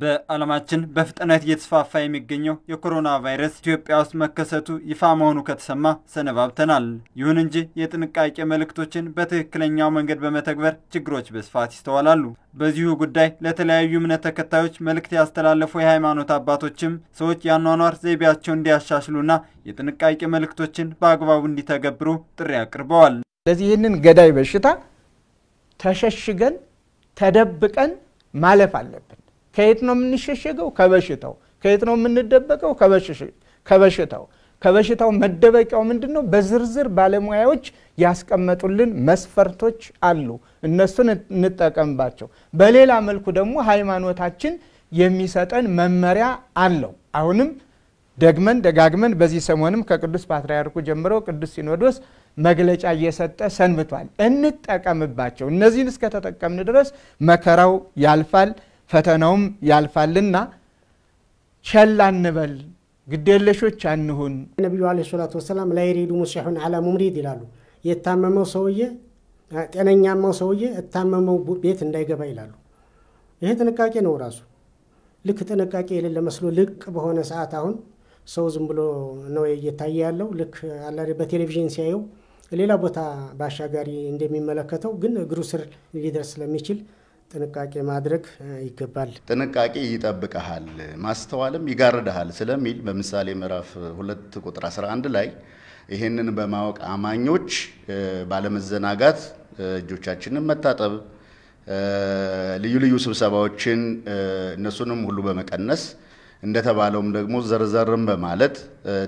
በዓለማችን በፍጥነት እየተስፋፋ የሚገኘው የኮሮና ቫይረስ ኢትዮጵያ ውስጥ መከሰቱ ይፋ መሆኑ ከተሰማ ሰነባብተናል። ይሁን እንጂ የጥንቃቄ መልእክቶችን በትክክለኛው መንገድ በመተግበር ችግሮች በስፋት ይስተዋላሉ። በዚሁ ጉዳይ ለተለያዩ እምነት ተከታዮች መልእክት ያስተላለፉ የሃይማኖት አባቶችም ሰዎች የአኗኗር ዘይቤያቸውን እንዲያሻሽሉና የጥንቃቄ መልእክቶችን በአግባቡ እንዲተገብሩ ጥሪ አቅርበዋል። ስለዚህ ይህንን ገዳይ በሽታ ተሸሽገን ተደብቀን ማለፍ አለብን። ከየት ነው የምንሸሸገው? ከበሽታው። ከየት ነው የምንደበቀው? ከበሽታው። ከበሽታው መደበቂያው ምንድን ነው? በዝርዝር ባለሙያዎች ያስቀመጡልን መስፈርቶች አሉ። እነሱን እንጠቀምባቸው። በሌላ መልኩ ደግሞ ሃይማኖታችን የሚሰጠን መመሪያ አለው። አሁንም ደግመን ደጋግመን በዚህ ሰሞንም ከቅዱስ ፓትርያርኩ ጀምሮ ቅዱስ ሲኖዶስ መግለጫ እየሰጠ ሰንብቷል። እንጠቀምባቸው። እነዚህን እስከተጠቀምን ድረስ መከራው ያልፋል። ፈተናውም ያልፋልና ቸል አንበል፣ ግዴለሾች አንሁን። ነቢዩ አለ ሰላቱ ወሰላም ላይሪዱ ሙሲሑን አላ ሙምሪድ ይላሉ። የታመመው ሰውዬ ጤነኛማው ሰውዬ እታመመው ቤት እንዳይገባ ይላሉ። ይሄ ጥንቃቄ ነው ራሱ። ልክ ጥንቃቄ የሌለ መስሎ ልቅ በሆነ ሰዓት አሁን ሰው ዝም ብሎ ነው እየታየ ያለው። ልክ በቴሌቪዥን ሲያየው ሌላ ቦታ በአሻጋሪ እንደሚመለከተው ግን እግሩ ስር ሊደርስ ስለሚችል ጥንቃቄ ማድረግ ይገባል። ጥንቃቄ ይጠብቀሃል፣ ማስተዋልም ይጋርድሃል ስለሚል በምሳሌ ምዕራፍ ሁለት ቁጥር 11 ላይ ይህንን በማወቅ አማኞች ባለመዘናጋት እጆቻችንን መታጠብ፣ ልዩ ልዩ ስብሰባዎችን እነሱንም ሁሉ በመቀነስ እንደተባለውም ደግሞ ዘርዘርም በማለት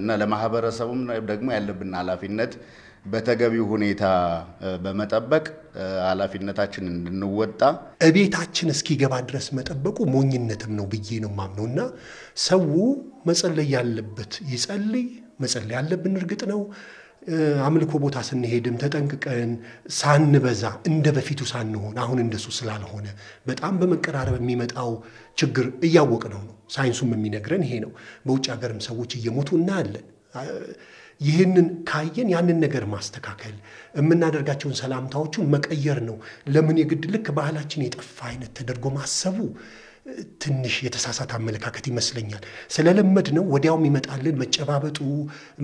እና ለማህበረሰቡም ደግሞ ያለብን ኃላፊነት በተገቢው ሁኔታ በመጠበቅ ኃላፊነታችን እንድንወጣ እቤታችን እስኪገባ ድረስ መጠበቁ ሞኝነትም ነው ብዬ ነው ማምነው እና ሰው መጸለይ ያለበት ይጸልይ። መጸለይ ያለብን እርግጥ ነው። አምልኮ ቦታ ስንሄድም ተጠንቅቀን ሳንበዛ እንደ በፊቱ ሳንሆን አሁን እንደሱ ስላልሆነ በጣም በመቀራረብ የሚመጣው ችግር ነው ነው። ሳይንሱም የሚነግረን ይሄ ነው። በውጭ ሀገርም ሰዎች እየሞቱ እናያለን። ይህንን ካየን ያንን ነገር ማስተካከል የምናደርጋቸውን ሰላምታዎቹን መቀየር ነው። ለምን የግድ ልክ ባህላችን የጠፋ አይነት ተደርጎ ማሰቡ ትንሽ የተሳሳተ አመለካከት ይመስለኛል። ስለለመድ ነው ወዲያው ይመጣልን መጨባበጡ፣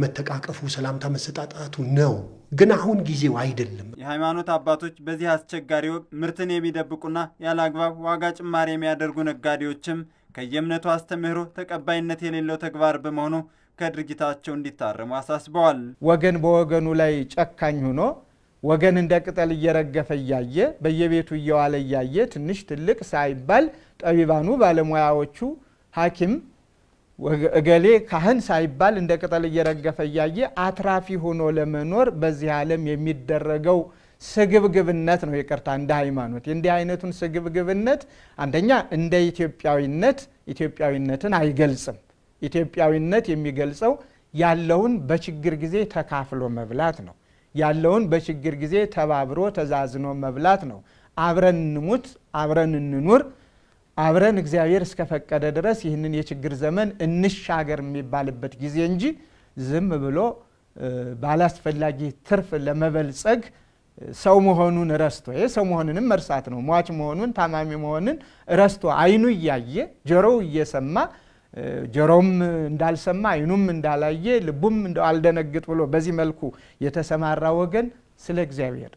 መተቃቀፉ፣ ሰላምታ መሰጣጣቱ ነው። ግን አሁን ጊዜው አይደለም። የሃይማኖት አባቶች በዚህ አስቸጋሪ ወቅት ምርትን የሚደብቁና ያለ አግባብ ዋጋ ጭማሪ የሚያደርጉ ነጋዴዎችም ከየእምነቱ አስተምህሮ ተቀባይነት የሌለው ተግባር በመሆኑ ከድርጊታቸው እንዲታረሙ አሳስበዋል። ወገን በወገኑ ላይ ጨካኝ ሆኖ ወገን እንደ ቅጠል እየረገፈ እያየ በየቤቱ እየዋለ እያየ ትንሽ ትልቅ ሳይባል ጠቢባኑ፣ ባለሙያዎቹ፣ ሐኪም እገሌ ካህን ሳይባል እንደ ቅጠል እየረገፈ እያየ አትራፊ ሆኖ ለመኖር በዚህ ዓለም የሚደረገው ስግብግብነት ነው። ይቅርታ እንደ ሃይማኖት እንዲህ አይነቱን ስግብግብነት አንደኛ እንደ ኢትዮጵያዊነት ኢትዮጵያዊነትን አይገልጽም። ኢትዮጵያዊነት የሚገልጸው ያለውን በችግር ጊዜ ተካፍሎ መብላት ነው። ያለውን በችግር ጊዜ ተባብሮ ተዛዝኖ መብላት ነው። አብረን እንሙት፣ አብረን እንኑር፣ አብረን እግዚአብሔር እስከፈቀደ ድረስ ይህንን የችግር ዘመን እንሻገር የሚባልበት ጊዜ እንጂ ዝም ብሎ ባላስፈላጊ ትርፍ ለመበልጸግ ሰው መሆኑን ረስቶ ይሄ ሰው መሆንንም መርሳት ነው። ሟች መሆኑን ታማሚ መሆንን ረስቶ አይኑ እያየ ጆሮው እየሰማ ጆሮም እንዳልሰማ አይኑም እንዳላየ ልቡም አልደነግጥ ብሎ በዚህ መልኩ የተሰማራ ወገን ስለ እግዚአብሔር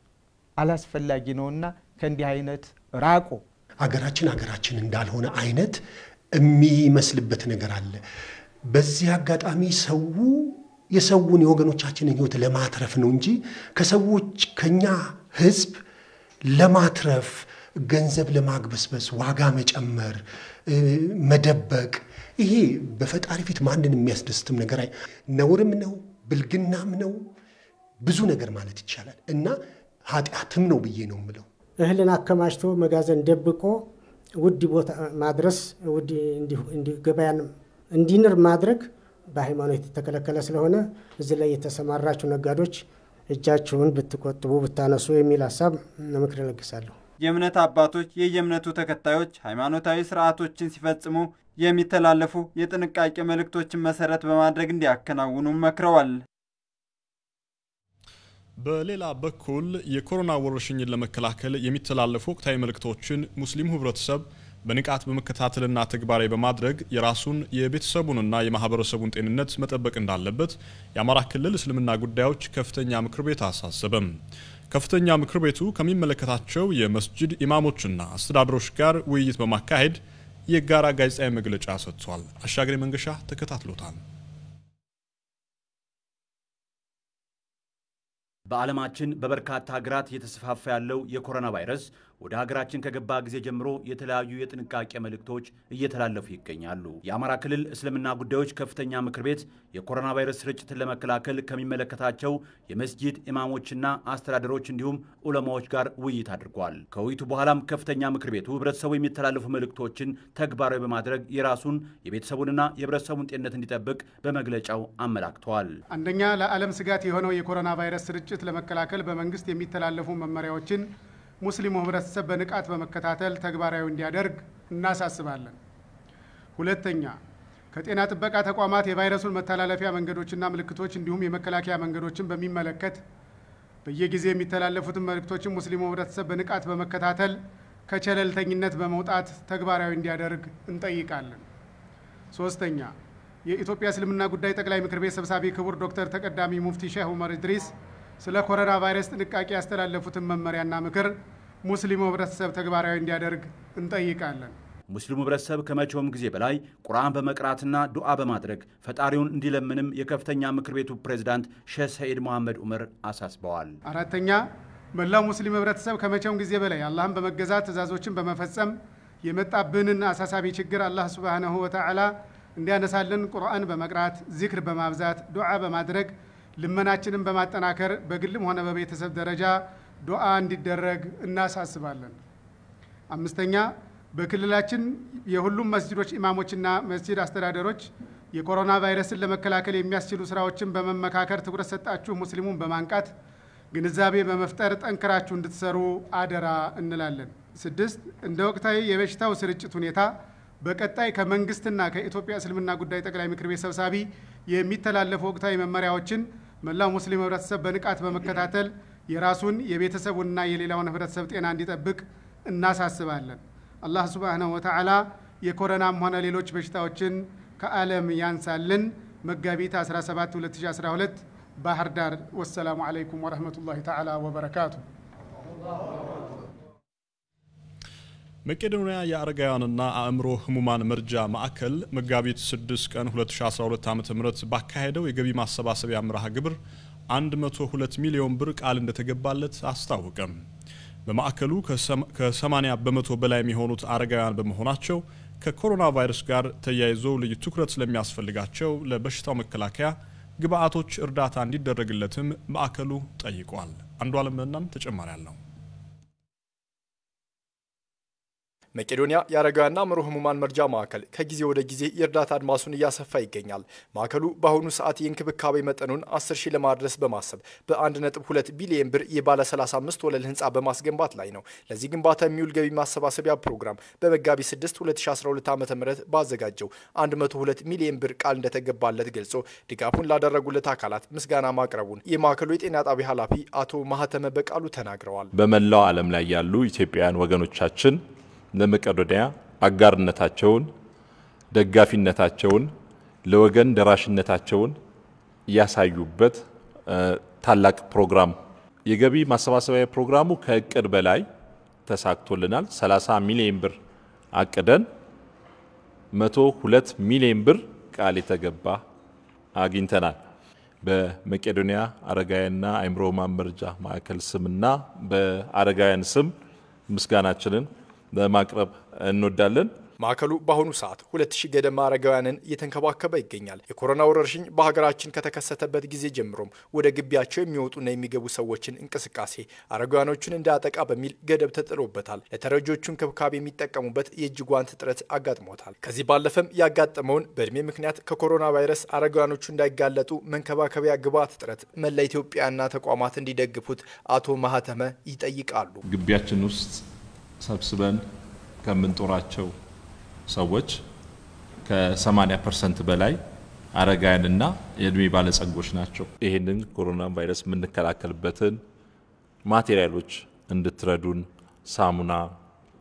አላስፈላጊ ነውና ከእንዲህ አይነት ራቁ። አገራችን አገራችን እንዳልሆነ አይነት የሚመስልበት ነገር አለ። በዚህ አጋጣሚ ሰው የሰውን የወገኖቻችንን ህይወት ለማትረፍ ነው እንጂ ከሰዎች ከኛ ህዝብ ለማትረፍ ገንዘብ ለማግበስበስ፣ ዋጋ መጨመር፣ መደበቅ ይሄ በፈጣሪ ፊት ማንን የሚያስደስትም ነገር አይ ነውርም ነው፣ ብልግናም ነው፣ ብዙ ነገር ማለት ይቻላል እና ኃጢአትም ነው ብዬ ነው የምለው። እህልን አከማችቶ መጋዘን ደብቆ ውድ ቦታ ማድረስ ገበያን እንዲንር ማድረግ በሃይማኖት የተከለከለ ስለሆነ እዚህ ላይ የተሰማራችሁ ነጋዶች እጃችሁን ብትቆጥቡ ብታነሱ የሚል ሀሳብ ምክር እለግሳለሁ። የእምነት አባቶች የየእምነቱ ተከታዮች ሃይማኖታዊ ስርዓቶችን ሲፈጽሙ የሚተላለፉ የጥንቃቄ መልእክቶችን መሰረት በማድረግ እንዲያከናውኑ መክረዋል። በሌላ በኩል የኮሮና ወረርሽኝን ለመከላከል የሚተላለፉ ወቅታዊ መልእክቶችን ሙስሊም ህብረተሰብ በንቃት በመከታተልና ተግባራዊ በማድረግ የራሱን የቤተሰቡንና የማህበረሰቡን ጤንነት መጠበቅ እንዳለበት የአማራ ክልል እስልምና ጉዳዮች ከፍተኛ ምክር ቤት አሳሰበም። ከፍተኛ ምክር ቤቱ ከሚመለከታቸው የመስጅድ ኢማሞችና አስተዳደሮች ጋር ውይይት በማካሄድ የጋራ ጋዜጣዊ መግለጫ ሰጥቷል። አሻግሬ መንገሻ ተከታትሎታል። በዓለማችን በበርካታ ሀገራት እየተስፋፋ ያለው የኮሮና ቫይረስ ወደ ሀገራችን ከገባ ጊዜ ጀምሮ የተለያዩ የጥንቃቄ መልእክቶች እየተላለፉ ይገኛሉ። የአማራ ክልል እስልምና ጉዳዮች ከፍተኛ ምክር ቤት የኮሮና ቫይረስ ስርጭትን ለመከላከል ከሚመለከታቸው የመስጂድ ኢማሞችና አስተዳደሮች እንዲሁም ዑለማዎች ጋር ውይይት አድርጓል። ከውይይቱ በኋላም ከፍተኛ ምክር ቤቱ ህብረተሰቡ የሚተላለፉ መልእክቶችን ተግባራዊ በማድረግ የራሱን የቤተሰቡንና የህብረተሰቡን ጤንነት እንዲጠብቅ በመግለጫው አመላክተዋል። አንደኛ ለዓለም ስጋት የሆነው የኮሮና ቫይረስ ስርጭት ለመከላከል በመንግስት የሚተላለፉ መመሪያዎችን ሙስሊሙ ህብረተሰብ በንቃት በመከታተል ተግባራዊ እንዲያደርግ እናሳስባለን። ሁለተኛ ከጤና ጥበቃ ተቋማት የቫይረሱን መተላለፊያ መንገዶችና ምልክቶች እንዲሁም የመከላከያ መንገዶችን በሚመለከት በየጊዜ የሚተላለፉትን መልእክቶችን ሙስሊሙ ህብረተሰብ በንቃት በመከታተል ከቸለልተኝነት በመውጣት ተግባራዊ እንዲያደርግ እንጠይቃለን። ሶስተኛ የኢትዮጵያ እስልምና ጉዳይ ጠቅላይ ምክር ቤት ሰብሳቢ ክቡር ዶክተር ተቀዳሚ ሙፍቲ ሼህ ኡመር ኢድሪስ ስለ ኮሮና ቫይረስ ጥንቃቄ ያስተላለፉትን መመሪያና ምክር ሙስሊሙ ህብረተሰብ ተግባራዊ እንዲያደርግ እንጠይቃለን። ሙስሊሙ ህብረተሰብ ከመቼውም ጊዜ በላይ ቁርአን በመቅራትና ዱዓ በማድረግ ፈጣሪውን እንዲለምንም የከፍተኛ ምክር ቤቱ ፕሬዝዳንት ሼህ ሰኢድ መሐመድ ዑመር አሳስበዋል። አራተኛ መላው ሙስሊም ህብረተሰብ ከመቼውም ጊዜ በላይ አላህን በመገዛት ትእዛዞችን በመፈጸም የመጣብንን አሳሳቢ ችግር አላህ ሱብሃነሁ ወተዓላ እንዲያነሳልን ቁርአን በመቅራት ዚክር በማብዛት ዱዓ በማድረግ ልመናችንን በማጠናከር በግልም ሆነ በቤተሰብ ደረጃ ዱዓ እንዲደረግ እናሳስባለን። አምስተኛ በክልላችን የሁሉም መስጅዶች ኢማሞችና መስጅድ አስተዳደሮች የኮሮና ቫይረስን ለመከላከል የሚያስችሉ ስራዎችን በመመካከር ትኩረት ሰጣችሁ ሙስሊሙን በማንቃት ግንዛቤ በመፍጠር ጠንክራችሁ እንድትሰሩ አደራ እንላለን። ስድስት እንደ ወቅታዊ የበሽታው ስርጭት ሁኔታ በቀጣይ ከመንግስትና ከኢትዮጵያ እስልምና ጉዳይ ጠቅላይ ምክር ቤት ሰብሳቢ የሚተላለፉ ወቅታዊ መመሪያዎችን መላው ሙስሊም ህብረተሰብ በንቃት በመከታተል የራሱን የቤተሰቡንና የሌላውን ህብረተሰብ ጤና እንዲጠብቅ እናሳስባለን። አላህ ሱብሓነሁ ወተዓላ የኮረናም ሆነ ሌሎች በሽታዎችን ከዓለም ያንሳልን። መጋቢት 17 2012 ባህር ዳር። ወሰላሙ አለይኩም ወረህመቱላሂ ተዓላ ወበረካቱ። መቄዶንያ የአረጋውያንና አእምሮ ህሙማን መርጃ ማዕከል መጋቢት 6 ቀን 2012 ዓ ም ባካሄደው የገቢ ማሰባሰቢያ መርሃ ግብር 102 ሚሊዮን ብር ቃል እንደተገባለት አስታወቀም። በማዕከሉ ከ80 በመቶ በላይ የሚሆኑት አረጋውያን በመሆናቸው ከኮሮና ቫይረስ ጋር ተያይዞ ልዩ ትኩረት ስለሚያስፈልጋቸው ለበሽታው መከላከያ ግብአቶች እርዳታ እንዲደረግለትም ማዕከሉ ጠይቋል። አንዱ አለም ተጨማሪ አለው። መቄዶንያ የአረጋውያንና አእምሮ ህሙማን መርጃ ማዕከል ከጊዜ ወደ ጊዜ የእርዳታ አድማሱን እያሰፋ ይገኛል። ማዕከሉ በአሁኑ ሰዓት የእንክብካቤ መጠኑን 10 ሺህ ለማድረስ በማሰብ በ1.2 ቢሊዮን ብር የባለ 35 ወለል ህንፃ በማስገንባት ላይ ነው። ለዚህ ግንባታ የሚውል ገቢ ማሰባሰቢያ ፕሮግራም በመጋቢ 6 2012 ዓ ም ባዘጋጀው 102 ሚሊዮን ብር ቃል እንደተገባለት ገልጾ ድጋፉን ላደረጉለት አካላት ምስጋና ማቅረቡን የማዕከሉ የጤና ጣቢያ ኃላፊ አቶ ማህተመ በቃሉ ተናግረዋል። በመላው ዓለም ላይ ያሉ ኢትዮጵያውያን ወገኖቻችን ለመቄዶንያ አጋርነታቸውን፣ ደጋፊነታቸውን፣ ለወገን ደራሽነታቸውን ያሳዩበት ታላቅ ፕሮግራም። የገቢ ማሰባሰቢያ ፕሮግራሙ ከእቅድ በላይ ተሳክቶልናል። 30 ሚሊዮን ብር አቅደን 102 ሚሊዮን ብር ቃል የተገባ አግኝተናል። በመቄዶንያ አረጋውያንና አእምሮ ማመርጃ ማዕከል ስምና በአረጋውያን ስም ምስጋናችንን ለማቅረብ እንወዳለን። ማዕከሉ በአሁኑ ሰዓት ሁለት ሺህ ገደማ አረጋውያንን እየተንከባከበ ይገኛል። የኮሮና ወረርሽኝ በሀገራችን ከተከሰተበት ጊዜ ጀምሮም ወደ ግቢያቸው የሚወጡና የሚገቡ ሰዎችን እንቅስቃሴ አረጋውያኖቹን እንዳያጠቃ በሚል ገደብ ተጥሎበታል። ለተረጆቹ እንክብካቤ የሚጠቀሙበት የእጅ ጓንት እጥረት አጋጥሞታል። ከዚህ ባለፈም ያጋጠመውን በእድሜ ምክንያት ከኮሮና ቫይረስ አረጋውያኖቹ እንዳይጋለጡ መንከባከቢያ ግብዓት እጥረት መላ ኢትዮጵያና ተቋማት እንዲደግፉት አቶ ማህተመ ይጠይቃሉ። ግቢያችን ውስጥ ሰብስበን ከምንጦራቸው ሰዎች ከ80 ፐርሰንት በላይ አረጋውያንና የእድሜ ባለጸጎች ናቸው። ይህንን ኮሮና ቫይረስ የምንከላከልበትን ማቴሪያሎች እንድትረዱን ሳሙና፣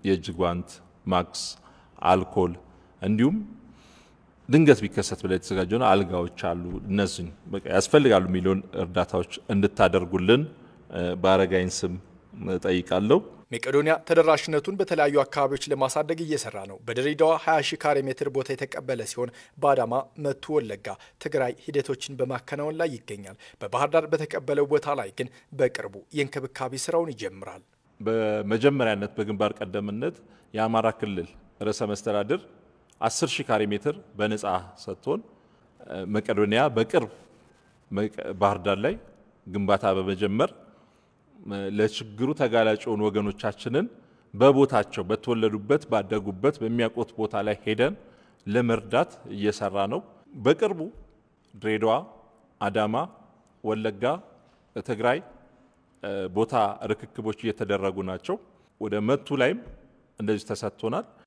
የእጅ ጓንት፣ ማክስ፣ አልኮል እንዲሁም ድንገት ቢከሰት የተዘጋጀ የተዘጋጀውን አልጋዎች አሉ። እነዚህ በቃ ያስፈልጋሉ ሚሊዮን እርዳታዎች እንድታደርጉልን በአረጋይን ስም ጠይቃለሁ። መቄዶንያ ተደራሽነቱን በተለያዩ አካባቢዎች ለማሳደግ እየሰራ ነው። በድሬዳዋ 20 ሺ ካሬ ሜትር ቦታ የተቀበለ ሲሆን በአዳማ መቱ፣ ወለጋ፣ ትግራይ ሂደቶችን በማከናወን ላይ ይገኛል። በባህር ዳር በተቀበለው ቦታ ላይ ግን በቅርቡ የእንክብካቤ ስራውን ይጀምራል። በመጀመሪያነት በግንባር ቀደምነት የአማራ ክልል ርዕሰ መስተዳድር 10 ሺ ካሬ ሜትር በነፃ ሰጥቶን መቄዶንያ በቅርብ ባህር ዳር ላይ ግንባታ በመጀመር ለችግሩ ተጋላጭ የሆኑ ወገኖቻችንን በቦታቸው በተወለዱበት ባደጉበት በሚያውቁት ቦታ ላይ ሄደን ለመርዳት እየሰራ ነው። በቅርቡ ድሬዳዋ፣ አዳማ፣ ወለጋ፣ ትግራይ ቦታ ርክክቦች እየተደረጉ ናቸው። ወደ መቱ ላይም እንደዚህ ተሰጥቶናል።